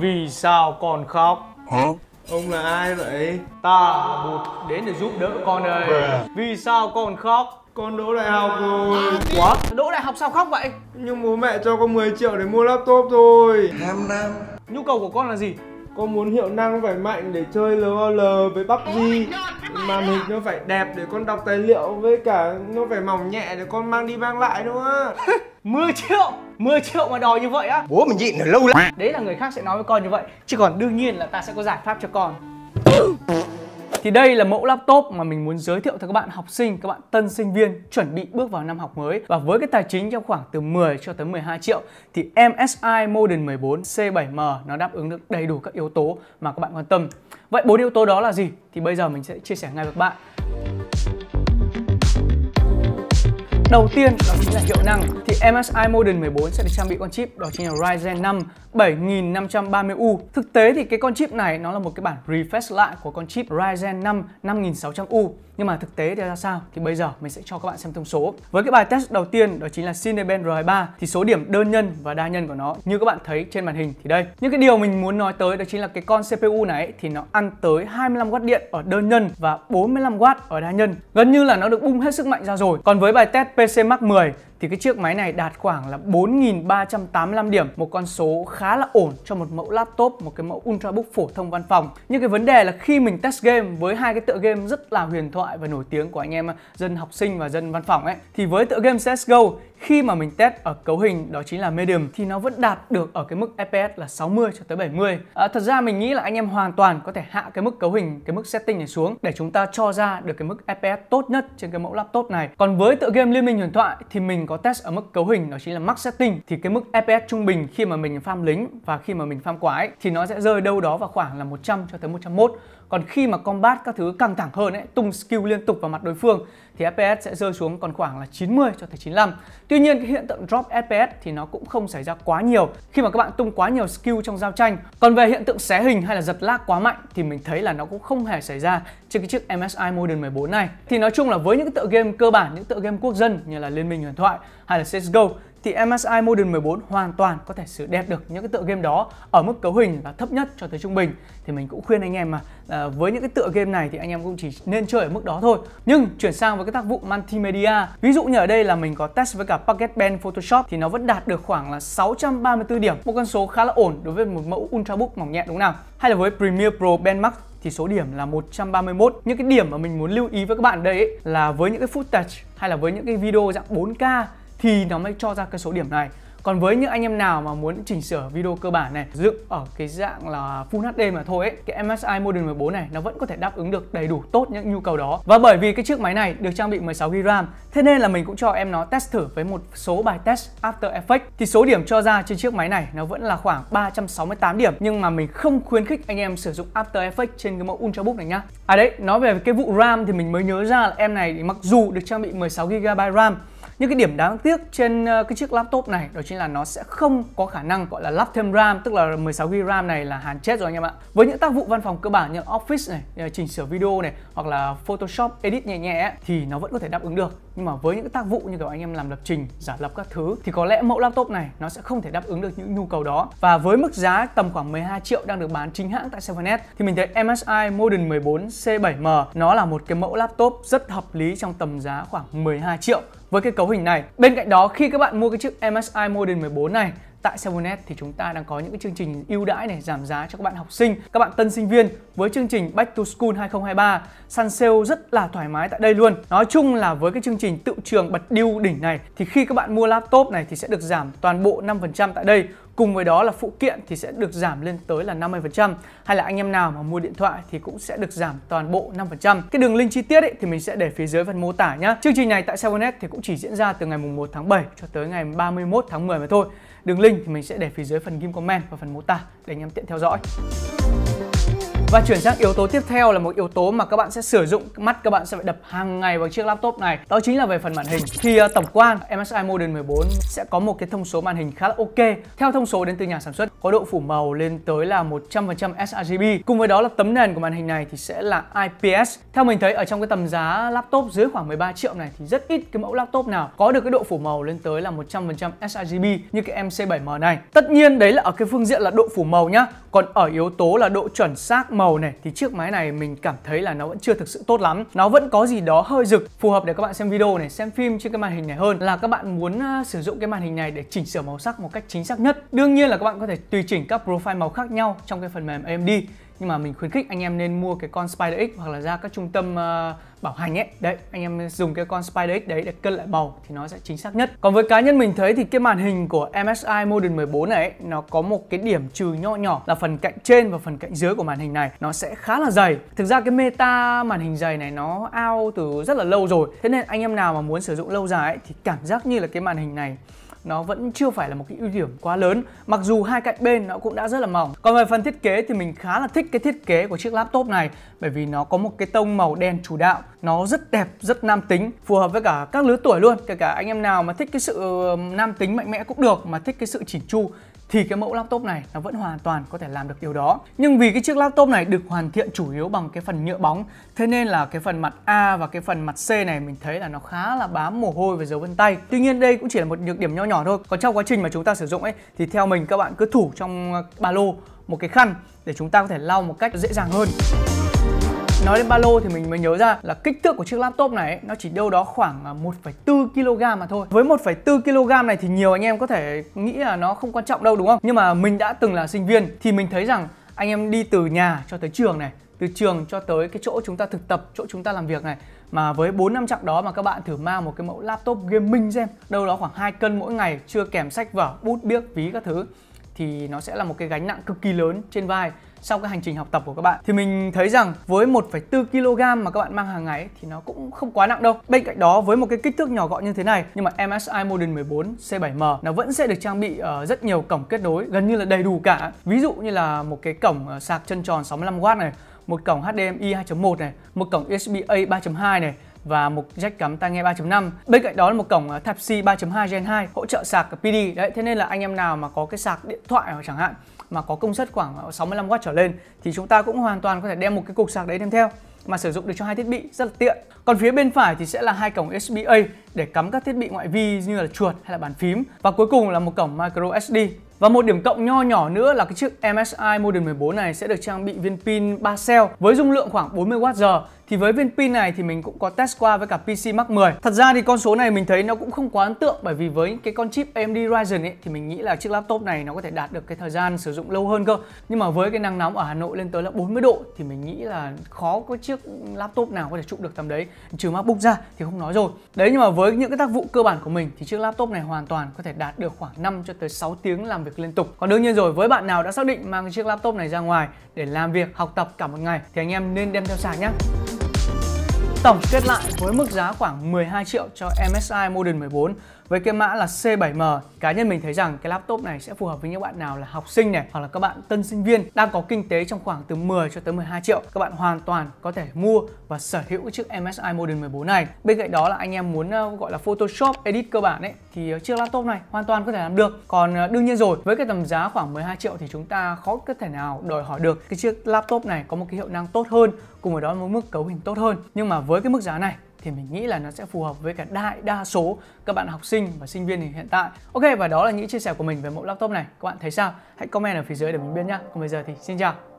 Vì sao con khóc? Hả? Ông là ai vậy? Ta là Bụt đến để giúp đỡ con đây Bè. Vì sao con khóc? Con đỗ đại học rồi Quá? À, đỗ đại học sao khóc vậy? Nhưng bố mẹ cho con 10 triệu để mua laptop thôi em nam Nhu cầu của con là gì? Con muốn hiệu năng phải mạnh để chơi LOL với PUBG Màn à. hình nó phải đẹp để con đọc tài liệu với cả nó phải mỏng nhẹ để con mang đi mang lại nữa 10 triệu 10 triệu mà đòi như vậy á Bố mình nhịn được lâu lắm Đấy là người khác sẽ nói với con như vậy Chứ còn đương nhiên là ta sẽ có giải pháp cho con Thì đây là mẫu laptop mà mình muốn giới thiệu cho các bạn học sinh, các bạn tân sinh viên chuẩn bị bước vào năm học mới và với cái tài chính trong khoảng từ 10 cho tới 12 triệu thì MSI Modern 14 C7M nó đáp ứng được đầy đủ các yếu tố mà các bạn quan tâm. Vậy bốn yếu tố đó là gì? Thì bây giờ mình sẽ chia sẻ ngay với các bạn. Đầu tiên đó chính là hiệu năng Thì MSI Modern 14 sẽ được trang bị con chip đó chính là Ryzen 5 7530U. Thực tế thì cái con chip này nó là một cái bản refresh lại của con chip Ryzen 5 5600U. Nhưng mà thực tế thì ra sao thì bây giờ mình sẽ cho các bạn xem thông số. Với cái bài test đầu tiên đó chính là Cinebench R3 thì số điểm đơn nhân và đa nhân của nó như các bạn thấy trên màn hình thì đây. Nhưng cái điều mình muốn nói tới đó chính là cái con CPU này thì nó ăn tới 25W điện ở đơn nhân và 45W ở đa nhân. Gần như là nó được bung hết sức mạnh ra rồi. Còn với bài test PC Mark 10 thì cái chiếc máy này đạt khoảng là 4.385 điểm, một con số khá là ổn cho một mẫu laptop, một cái mẫu Ultrabook phổ thông văn phòng. Nhưng cái vấn đề là khi mình test game với hai cái tựa game rất là huyền thoại và nổi tiếng của anh em dân học sinh và dân văn phòng ấy thì với tựa game CS:GO khi mà mình test ở cấu hình đó chính là medium thì nó vẫn đạt được ở cái mức FPS là 60 cho tới 70. À, thật ra mình nghĩ là anh em hoàn toàn có thể hạ cái mức cấu hình, cái mức setting này xuống để chúng ta cho ra được cái mức FPS tốt nhất trên cái mẫu laptop này. Còn với tựa game Liên minh huyền thoại thì mình có test ở mức cấu hình đó chính là max setting thì cái mức FPS trung bình khi mà mình farm lính và khi mà mình farm quái thì nó sẽ rơi đâu đó vào khoảng là 100 cho tới 101 còn khi mà combat các thứ căng thẳng hơn ấy, tung skill liên tục vào mặt đối phương thì FPS sẽ rơi xuống còn khoảng là 90 cho tới 95. Tuy nhiên cái hiện tượng drop FPS thì nó cũng không xảy ra quá nhiều khi mà các bạn tung quá nhiều skill trong giao tranh. Còn về hiện tượng xé hình hay là giật lag quá mạnh thì mình thấy là nó cũng không hề xảy ra trên cái chiếc MSI Modern 14 này. Thì nói chung là với những tựa game cơ bản, những tựa game quốc dân như là Liên minh huyền thoại hay là CSGO thì MSI Modern 14 hoàn toàn có thể xử đẹp được những cái tựa game đó ở mức cấu hình là thấp nhất cho tới trung bình thì mình cũng khuyên anh em mà à, với những cái tựa game này thì anh em cũng chỉ nên chơi ở mức đó thôi nhưng chuyển sang với cái tác vụ multimedia ví dụ như ở đây là mình có test với cả Pocket Band Photoshop thì nó vẫn đạt được khoảng là 634 điểm một con số khá là ổn đối với một mẫu Ultrabook mỏng nhẹ đúng không nào hay là với Premiere Pro Benchmark thì số điểm là 131. Những cái điểm mà mình muốn lưu ý với các bạn đây ấy, là với những cái footage hay là với những cái video dạng 4K thì nó mới cho ra cái số điểm này còn với những anh em nào mà muốn chỉnh sửa video cơ bản này dựng ở cái dạng là Full HD mà thôi ấy, cái MSI Model 14 này nó vẫn có thể đáp ứng được đầy đủ tốt những nhu cầu đó. Và bởi vì cái chiếc máy này được trang bị 16GB RAM, thế nên là mình cũng cho em nó test thử với một số bài test After Effects thì số điểm cho ra trên chiếc máy này nó vẫn là khoảng 368 điểm nhưng mà mình không khuyến khích anh em sử dụng After Effects trên cái mẫu Ultrabook này nhá. À đấy, nói về cái vụ RAM thì mình mới nhớ ra là em này mặc dù được trang bị 16GB RAM nhưng cái điểm đáng tiếc trên ờ, cái chiếc laptop này đó chính là nó sẽ không có khả năng gọi là lắp thêm RAM tức là 16GB RAM này là hàn chết rồi anh em ạ. Với những tác vụ văn phòng cơ bản như Office này, ờ, chỉnh sửa video này hoặc là Photoshop edit nhẹ nhẹ ấy, thì nó vẫn có thể đáp ứng được nhưng mà với những tác vụ như kiểu anh em làm lập trình giả lập các thứ thì có lẽ mẫu laptop này nó sẽ không thể đáp ứng được những nhu cầu đó và với mức giá tầm khoảng 12 triệu đang được bán chính hãng tại 7 thì mình thấy MSI Modern 14 C7M nó là một cái mẫu laptop rất hợp lý trong tầm giá khoảng 12 triệu với cái cấu hình này. Bên cạnh đó khi các bạn mua cái chiếc MSI Modern 14 này tại Sabonet thì chúng ta đang có những cái chương trình ưu đãi này giảm giá cho các bạn học sinh, các bạn tân sinh viên với chương trình Back to School 2023 săn sale rất là thoải mái tại đây luôn. Nói chung là với cái chương trình tự trường bật điêu đỉnh này thì khi các bạn mua laptop này thì sẽ được giảm toàn bộ 5% tại đây Cùng với đó là phụ kiện thì sẽ được giảm lên tới là 50% hay là anh em nào mà mua điện thoại thì cũng sẽ được giảm toàn bộ 5%. Cái đường link chi tiết ấy, thì mình sẽ để phía dưới phần mô tả nhá. Chương trình này tại 7 thì cũng chỉ diễn ra từ ngày mùng 1 tháng 7 cho tới ngày 31 tháng 10 mà thôi. Đường link thì mình sẽ để phía dưới phần ghim comment và phần mô tả để anh em tiện theo dõi. Và chuyển sang yếu tố tiếp theo là một yếu tố mà các bạn sẽ sử dụng mắt các bạn sẽ phải đập hàng ngày vào chiếc laptop này Đó chính là về phần màn hình Thì uh, tổng quan MSI Modern 14 sẽ có một cái thông số màn hình khá là ok Theo thông số đến từ nhà sản xuất có độ phủ màu lên tới là 100% sRGB Cùng với đó là tấm nền của màn hình này thì sẽ là IPS Theo mình thấy ở trong cái tầm giá laptop dưới khoảng 13 triệu này thì rất ít cái mẫu laptop nào có được cái độ phủ màu lên tới là 100% sRGB như cái MC7M này Tất nhiên đấy là ở cái phương diện là độ phủ màu nhá còn ở yếu tố là độ chuẩn xác màu này thì chiếc máy này mình cảm thấy là nó vẫn chưa thực sự tốt lắm. Nó vẫn có gì đó hơi rực, phù hợp để các bạn xem video này, xem phim trên cái màn hình này hơn là các bạn muốn ờ, sử dụng cái màn hình này để chỉnh sửa màu sắc một cách chính xác nhất. Đương nhiên là các bạn có thể tùy chỉnh các profile màu khác nhau trong cái phần mềm AMD nhưng mà mình khuyến khích anh em nên mua cái con Spider X hoặc là ra các trung tâm uh, bảo hành ấy đấy anh em dùng cái con Spider X đấy để cân lại màu thì nó sẽ chính xác nhất còn với cá nhân mình thấy thì cái màn hình của MSI Modern 14 này ấy, nó có một cái điểm trừ nhỏ nhỏ là phần cạnh trên và phần cạnh dưới của màn hình này nó sẽ khá là dày thực ra cái meta màn hình dày này nó ao từ rất là lâu rồi thế nên anh em nào mà muốn sử dụng lâu dài ấy, thì cảm giác như là cái màn hình này nó vẫn chưa phải là một cái ưu điểm quá lớn mặc dù hai cạnh bên nó cũng đã rất là mỏng còn về phần thiết kế thì mình khá là thích cái thiết kế của chiếc laptop này bởi vì nó có một cái tông màu đen chủ đạo nó rất đẹp rất nam tính phù hợp với cả các lứa tuổi luôn kể cả anh em nào mà thích cái sự nam tính mạnh mẽ cũng được mà thích cái sự chỉnh chu thì cái mẫu laptop này nó vẫn hoàn toàn có thể làm được điều đó nhưng vì cái chiếc laptop này được hoàn thiện chủ yếu bằng cái phần nhựa bóng thế nên là cái phần mặt A và cái phần mặt C này mình thấy là nó khá là bám mồ hôi và dấu vân tay tuy nhiên đây cũng chỉ là một nhược điểm nhỏ nhỏ thôi còn trong quá trình mà chúng ta sử dụng ấy thì theo mình các bạn cứ thủ trong ba lô một cái khăn để chúng ta có thể lau một cách dễ dàng hơn nói đến ba lô thì mình mới nhớ ra là kích thước của chiếc laptop này ấy, nó chỉ đâu đó khoảng 1,4 à, kg mà thôi với 1,4 kg này thì nhiều anh em có thể nghĩ là nó không quan trọng đâu đúng không nhưng mà mình đã từng là sinh viên thì mình thấy rằng anh em đi từ nhà cho tới trường này từ trường cho tới cái chỗ chúng ta thực tập chỗ chúng ta làm việc này mà với 4 năm chặng đó mà các bạn thử mang một cái mẫu laptop gaming xem đâu đó khoảng 2 cân mỗi ngày chưa kèm sách vở bút biếc ví các thứ thì nó sẽ là một cái gánh nặng cực kỳ lớn trên vai sau cái hành trình học tập của các bạn thì mình thấy rằng với 1,4 kg mà các bạn mang hàng ngày thì nó cũng không quá nặng đâu. Bên cạnh đó với một cái kích thước nhỏ gọn như thế này nhưng mà MSI Model 14 C7M nó vẫn sẽ được trang bị uh, rất nhiều cổng kết nối gần như là đầy đủ cả. Ví dụ như là một cái cổng uh, sạc chân tròn 65W này, một cổng HDMI 2.1 này, một cổng USB A 3.2 này và một jack cắm tai nghe 3.5. Bên cạnh đó là một cổng à, Type-C 3.2 Gen 2 hỗ trợ sạc PD. Đấy, thế nên là anh em nào mà có cái sạc điện thoại chẳng hạn mà có công suất khoảng 65W à, trở lên thì chúng ta cũng hoàn toàn có thể đem một cái cục sạc đấy đem theo mà sử dụng được cho hai thiết bị rất là tiện. Còn phía bên phải thì sẽ là hai cổng USB A để cắm các thiết bị ngoại vi như là chuột hay là bàn phím và cuối cùng là một cổng micro SD. Và một điểm cộng nho nhỏ nữa là cái chiếc MSI Model 14 này sẽ được trang bị viên pin 3 cell với dung lượng khoảng 40Wh thì với viên pin này thì mình cũng có test qua với cả PC Mark 10 thật ra thì con số này mình thấy nó cũng không quá ấn tượng bởi vì với cái con chip AMD Ryzen ấy thì mình nghĩ là chiếc laptop này nó có thể đạt được cái thời gian sử dụng lâu hơn cơ nhưng mà với cái năng nóng ở Hà Nội lên tới là 40 độ thì mình nghĩ là khó có chiếc laptop nào có thể trụ được tầm đấy trừ MacBook ra thì không nói rồi đấy nhưng mà với những cái tác vụ cơ bản của mình thì chiếc laptop này hoàn toàn có thể đạt được khoảng 5 cho tới 6 tiếng làm việc liên tục còn đương nhiên rồi với bạn nào đã xác định mang chiếc laptop này ra ngoài để làm việc học tập cả một ngày thì anh em nên đem theo sạc nhé Tổng kết lại với mức giá khoảng 12 triệu cho MSI Modern 14 với cái mã là C7M cá nhân mình thấy rằng cái laptop này sẽ phù hợp với những bạn nào là học sinh này hoặc là các bạn tân sinh viên đang có kinh tế trong khoảng từ 10 cho tới 12 triệu các bạn hoàn toàn có thể mua và sở hữu chiếc MSI Modern 14 này bên cạnh đó là anh em muốn ờ, gọi là Photoshop edit cơ bản ấy thì ờ, chiếc laptop này hoàn toàn có thể làm được còn ờ, đương nhiên rồi với cái tầm giá khoảng 12 triệu thì chúng ta khó có thể nào đòi hỏi được cái chiếc laptop này có một cái hiệu năng tốt hơn cùng với đó một mức cấu hình tốt hơn nhưng mà với cái mức giá này thì mình nghĩ là nó sẽ phù hợp với cả đại đa số các bạn học sinh và sinh viên hiện tại. Ok và đó là những chia sẻ của mình về mẫu laptop này. Các bạn thấy sao? Hãy comment ở phía dưới để mình biết nhá. Còn bây giờ thì xin chào.